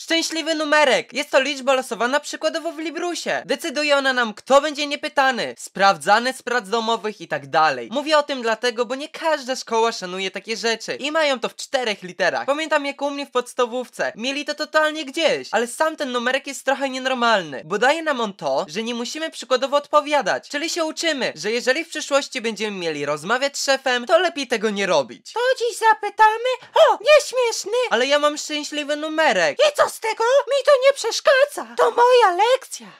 Szczęśliwy numerek! Jest to liczba losowana przykładowo w Librusie. Decyduje ona nam, kto będzie niepytany, sprawdzany z prac domowych i tak dalej. Mówię o tym dlatego, bo nie każda szkoła szanuje takie rzeczy i mają to w czterech literach. Pamiętam jak u mnie w podstawówce. Mieli to totalnie gdzieś, ale sam ten numerek jest trochę nienormalny, bo daje nam on to, że nie musimy przykładowo odpowiadać, czyli się uczymy, że jeżeli w przyszłości będziemy mieli rozmawiać z szefem, to lepiej tego nie robić. To dziś zapytamy? O, nie śmiej! śmieszny. Ale ja mam szczęśliwy numerek. I co z tego? Mi to nie przeszkadza. To moja lekcja.